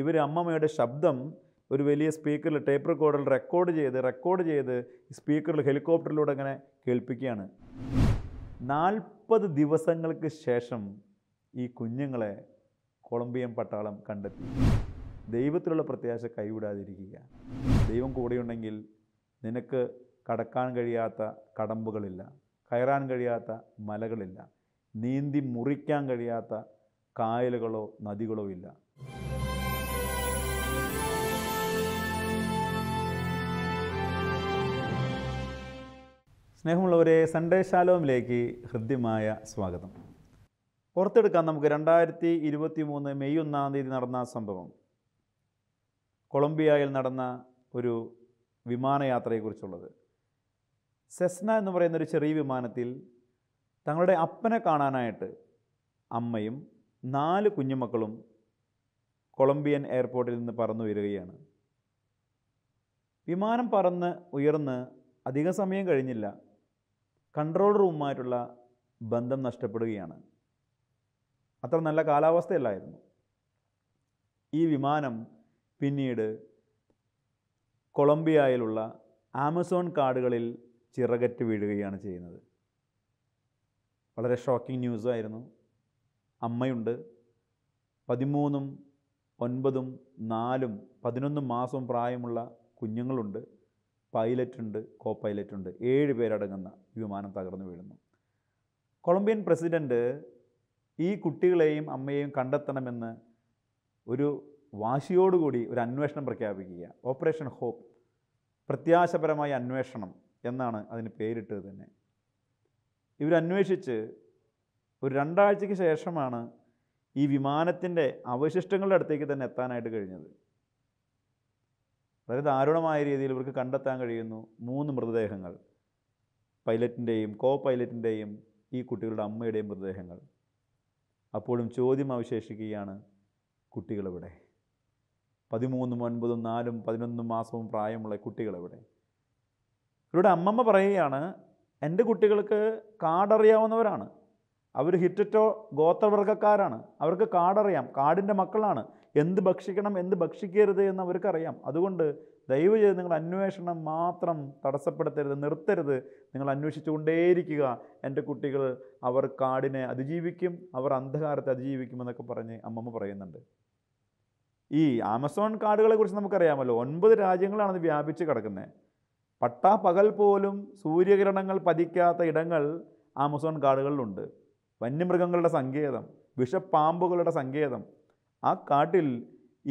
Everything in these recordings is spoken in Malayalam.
ഇവർ അമ്മമ്മയുടെ ശബ്ദം ഒരു വലിയ സ്പീക്കറിൽ ടേപ്പ് റെക്കോർഡിൽ റെക്കോർഡ് ചെയ്ത് റെക്കോർഡ് ചെയ്ത് സ്പീക്കറിൽ ഹെലികോപ്റ്ററിലൂടെ അങ്ങനെ കേൾപ്പിക്കുകയാണ് നാൽപ്പത് ദിവസങ്ങൾക്ക് ശേഷം ഈ കുഞ്ഞുങ്ങളെ കൊളംബിയൻ പട്ടാളം കണ്ടെത്തി ദൈവത്തിലുള്ള പ്രത്യാശ കൈവിടാതിരിക്കുക ദൈവം കൂടെയുണ്ടെങ്കിൽ നിനക്ക് കടക്കാൻ കഴിയാത്ത കടമ്പുകളില്ല കയറാൻ കഴിയാത്ത മലകളില്ല നീന്തി മുറിക്കാൻ കഴിയാത്ത കായലുകളോ നദികളോ ഇല്ല സ്നേഹമുള്ളവരെ സൺഡേ ശാലോമിലേക്ക് ഹൃദ്യമായ സ്വാഗതം ഓർത്തെടുക്കാൻ നമുക്ക് രണ്ടായിരത്തി ഇരുപത്തി മൂന്ന് മെയ് ഒന്നാം തീയതി നടന്ന സംഭവം കൊളംബിയയിൽ നടന്ന ഒരു വിമാനയാത്രയെക്കുറിച്ചുള്ളത് സെസ്ന എന്ന് പറയുന്ന ഒരു ചെറിയ വിമാനത്തിൽ തങ്ങളുടെ അപ്പനെ കാണാനായിട്ട് അമ്മയും നാല് കുഞ്ഞുമക്കളും കൊളംബിയൻ എയർപോർട്ടിൽ നിന്ന് പറന്നു വരികയാണ് വിമാനം പറന്ന് ഉയർന്ന് അധിക സമയം കഴിഞ്ഞില്ല കൺട്രോൾ റൂമുമായിട്ടുള്ള ബന്ധം നഷ്ടപ്പെടുകയാണ് അത്ര നല്ല കാലാവസ്ഥയല്ലായിരുന്നു ഈ വിമാനം പിന്നീട് കൊളംബിയയിലുള്ള ആമസോൺ കാടുകളിൽ ചിറകറ്റ് വീഴുകയാണ് ചെയ്യുന്നത് വളരെ ഷോക്കിംഗ് ന്യൂസായിരുന്നു അമ്മയുണ്ട് പതിമൂന്നും ഒൻപതും നാലും പതിനൊന്നും മാസം പ്രായമുള്ള കുഞ്ഞുങ്ങളുണ്ട് പൈലറ്റുണ്ട് കോ പൈലറ്റുണ്ട് ഏഴ് പേരടങ്ങുന്ന വിമാനം തകർന്നു വീഴുന്നു കൊളംബിയൻ പ്രസിഡൻറ്റ് ഈ കുട്ടികളെയും അമ്മയെയും കണ്ടെത്തണമെന്ന് ഒരു വാശിയോടുകൂടി ഒരു അന്വേഷണം പ്രഖ്യാപിക്കുക ഓപ്പറേഷൻ ഹോപ്പ് പ്രത്യാശപരമായ അന്വേഷണം എന്നാണ് അതിന് പേരിട്ടത് തന്നെ ഇവരന്വേഷിച്ച് ഒരു രണ്ടാഴ്ചയ്ക്ക് ശേഷമാണ് ഈ വിമാനത്തിൻ്റെ അവശിഷ്ടങ്ങളുടെ അടുത്തേക്ക് തന്നെ എത്താനായിട്ട് കഴിഞ്ഞത് വളരെ ദാരുണമായ രീതിയിൽ ഇവർക്ക് കണ്ടെത്താൻ കഴിയുന്നു മൂന്ന് മൃതദേഹങ്ങൾ പൈലറ്റിൻ്റെയും കോ പൈലറ്റിൻ്റെയും ഈ കുട്ടികളുടെ അമ്മയുടെയും മൃതദേഹങ്ങൾ അപ്പോഴും ചോദ്യം അവശേഷിക്കുകയാണ് കുട്ടികളിവിടെ പതിമൂന്നും ഒൻപതും നാലും പതിനൊന്നും മാസവും പ്രായമുള്ള കുട്ടികളെവിടെ ഇവരുടെ അമ്മമ്മ പറയുകയാണ് എൻ്റെ കുട്ടികൾക്ക് കാടറിയാവുന്നവരാണ് അവർ ഹിറ്ററ്റോ ഗോത്രവർഗ്ഗക്കാരാണ് അവർക്ക് കാടറിയാം കാടിൻ്റെ മക്കളാണ് എന്ത് ഭക്ഷിക്കണം എന്ത് ഭക്ഷിക്കരുത് എന്ന് അവർക്കറിയാം അതുകൊണ്ട് ദയവ് ചെയ്ത് നിങ്ങൾ അന്വേഷണം മാത്രം തടസ്സപ്പെടുത്തരുത് നിർത്തരുത് നിങ്ങൾ അന്വേഷിച്ചുകൊണ്ടേയിരിക്കുക എൻ്റെ കുട്ടികൾ അവർ കാടിനെ അതിജീവിക്കും അവർ അന്ധകാരത്തെ അതിജീവിക്കുമെന്നൊക്കെ പറഞ്ഞ് അമ്മമ്മ പറയുന്നുണ്ട് ഈ ആമസോൺ കാടുകളെക്കുറിച്ച് നമുക്കറിയാമല്ലോ ഒൻപത് രാജ്യങ്ങളാണ് വ്യാപിച്ച് കിടക്കുന്നത് പട്ടാ പകൽ പോലും സൂര്യകിരണങ്ങൾ പതിക്കാത്ത ഇടങ്ങൾ ആമസോൺ കാടുകളിലുണ്ട് വന്യമൃഗങ്ങളുടെ സങ്കേതം വിഷപ്പാമ്പുകളുടെ സങ്കേതം ആ കാട്ടിൽ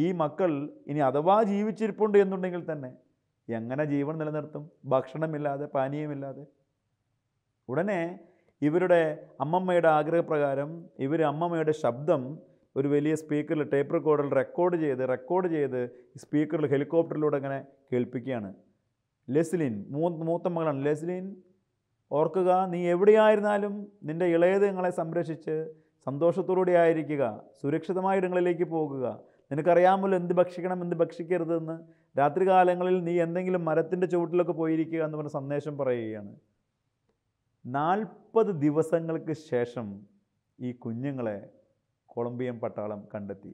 ഈ മക്കൾ ഇനി അഥവാ ജീവിച്ചിരിപ്പുണ്ട് എന്നുണ്ടെങ്കിൽ തന്നെ എങ്ങനെ ജീവൻ നിലനിർത്തും ഭക്ഷണമില്ലാതെ പാനീയമില്ലാതെ ഉടനെ ഇവരുടെ അമ്മമ്മയുടെ ആഗ്രഹപ്രകാരം ഇവർ അമ്മമ്മയുടെ ശബ്ദം ഒരു വലിയ സ്പീക്കറിൽ ടേപ്പ് റെക്കോർഡിൽ റെക്കോർഡ് ചെയ്ത് റെക്കോർഡ് ചെയ്ത് സ്പീക്കറിൽ ഹെലികോപ്റ്ററിലൂടെ ഇങ്ങനെ കേൾപ്പിക്കുകയാണ് ലെസ്ലിൻ മൂത്ത മൂത്ത മകളാണ് ലെസ്ലിൻ ഓർക്കുക നീ എവിടെയായിരുന്നാലും നിൻ്റെ ഇളയതങ്ങളെ സംരക്ഷിച്ച് സന്തോഷത്തോടെ ആയിരിക്കുക സുരക്ഷിതമായ ഇടങ്ങളിലേക്ക് പോകുക നിനക്കറിയാമല്ലോ എന്ത് ഭക്ഷിക്കണം എന്ത് ഭക്ഷിക്കരുതെന്ന് രാത്രികാലങ്ങളിൽ നീ എന്തെങ്കിലും മരത്തിൻ്റെ ചുവട്ടിലൊക്കെ പോയിരിക്കുക എന്ന് പറഞ്ഞ സന്ദേശം പറയുകയാണ് നാൽപ്പത് ദിവസങ്ങൾക്ക് ശേഷം ഈ കുഞ്ഞുങ്ങളെ കൊളംബിയൻ പട്ടാളം കണ്ടെത്തി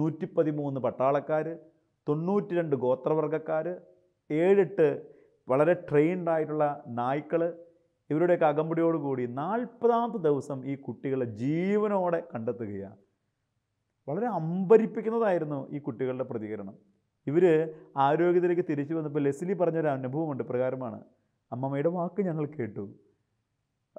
നൂറ്റി പതിമൂന്ന് പട്ടാളക്കാർ തൊണ്ണൂറ്റി രണ്ട് ഗോത്രവർഗക്കാർ ഏഴെട്ട് വളരെ ട്രെയിൻഡ് ആയിട്ടുള്ള നായ്ക്കൾ ഇവരുടെയൊക്കെ അകമ്പടിയോടുകൂടി നാൽപ്പതാമത്തെ ദിവസം ഈ കുട്ടികളെ ജീവനോടെ കണ്ടെത്തുകയാണ് വളരെ അമ്പരിപ്പിക്കുന്നതായിരുന്നു ഈ കുട്ടികളുടെ പ്രതികരണം ഇവർ ആരോഗ്യത്തിലേക്ക് തിരിച്ചു വന്നപ്പോൾ ലെസ്ലി പറഞ്ഞൊരു അനുഭവമുണ്ട് പ്രകാരമാണ് അമ്മമ്മയുടെ വാക്ക് ഞങ്ങൾ കേട്ടു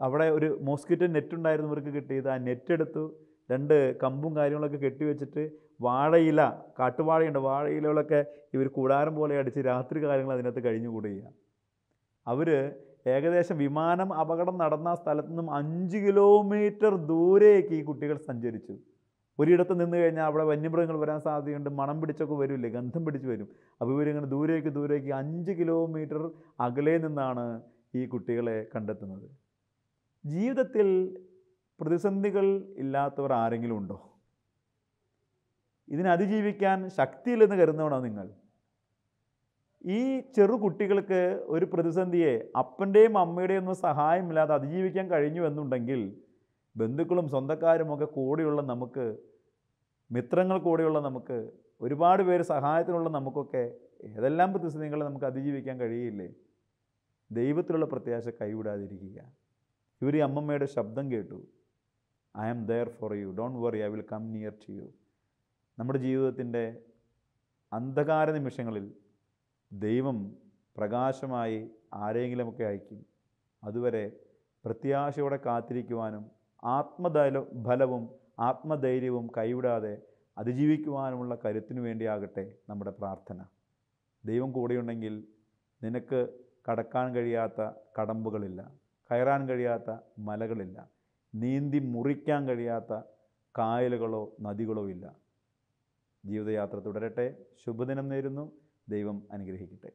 അവിടെ ഒരു മോസ്കിറ്റോ നെറ്റ് ഉണ്ടായിരുന്നു ഇവർക്ക് കിട്ടിയത് ആ നെറ്റ് എടുത്തു രണ്ട് കമ്പും കാര്യങ്ങളൊക്കെ കെട്ടിവെച്ചിട്ട് വാഴയില കാട്ടുവാഴയുണ്ട് വാഴയിലകളൊക്കെ ഇവർ കൂടാരം പോലെ അടിച്ച് രാത്രി കാര്യങ്ങൾ അതിനകത്ത് കഴിഞ്ഞുകൂടുകയാണ് അവർ ഏകദേശം വിമാനം അപകടം നടന്ന സ്ഥലത്തു നിന്നും അഞ്ച് കിലോമീറ്റർ ദൂരേക്ക് ഈ കുട്ടികൾ സഞ്ചരിച്ചു ഒരിടത്ത് നിന്ന് കഴിഞ്ഞാൽ അവിടെ വന്യമൃഗങ്ങൾ വരാൻ സാധ്യതയുണ്ട് മണം പിടിച്ചൊക്കെ വരില്ലേ ഗന്ധം പിടിച്ച് വരും അപ്പോൾ ഇവരിങ്ങനെ ദൂരേക്ക് ദൂരേക്ക് അഞ്ച് കിലോമീറ്റർ അകലെ നിന്നാണ് ഈ കുട്ടികളെ കണ്ടെത്തുന്നത് ജീവിതത്തിൽ പ്രതിസന്ധികൾ ഇല്ലാത്തവർ ആരെങ്കിലും ഉണ്ടോ ഇതിനെ അതിജീവിക്കാൻ ശക്തിയില്ലെന്ന് കരുതണോ നിങ്ങൾ ഈ ചെറു കുട്ടികൾക്ക് ഒരു പ്രതിസന്ധിയെ അപ്പൻ്റെയും അമ്മയുടെയും ഒന്നും സഹായമില്ലാതെ അതിജീവിക്കാൻ കഴിഞ്ഞു എന്നുണ്ടെങ്കിൽ ബന്ധുക്കളും സ്വന്തക്കാരുമൊക്കെ കൂടെയുള്ള നമുക്ക് മിത്രങ്ങൾ കൂടെയുള്ള നമുക്ക് ഒരുപാട് പേര് സഹായത്തിനുള്ള നമുക്കൊക്കെ ഏതെല്ലാം പ്രതിസന്ധികളെ നമുക്ക് അതിജീവിക്കാൻ കഴിയില്ലേ ദൈവത്തിലുള്ള പ്രത്യാശ കൈവിടാതിരിക്കുക ഇവർ ഈ അമ്മമ്മയുടെ ശബ്ദം കേട്ടു I am there for you don't worry I will come near to you നമ്മുടെ ജീവിതത്തിൻ്റെ അന്ധകാര നിമിഷങ്ങളിൽ ദൈവം പ്രകാശമായി ആരെങ്കിലുമൊക്കെ അയക്കും അതുവരെ പ്രത്യാശയോടെ കാത്തിരിക്കുവാനും ആത്മദല ഫലവും ആത്മധൈര്യവും കൈവിടാതെ അതിജീവിക്കുവാനുമുള്ള കരുത്തിനു വേണ്ടിയാകട്ടെ നമ്മുടെ പ്രാർത്ഥന ദൈവം കൂടെയുണ്ടെങ്കിൽ നിനക്ക് കടക്കാൻ കഴിയാത്ത കടമ്പുകളില്ല കയറാൻ കഴിയാത്ത മലകളില്ല നീന്തി മുറിക്കാൻ കഴിയാത്ത കായലുകളോ നദികളോ ഇല്ല ജീവിതയാത്ര തുടരട്ടെ ശുഭദിനം നേരുന്നു ദൈവം അനുഗ്രഹിക്കട്ടെ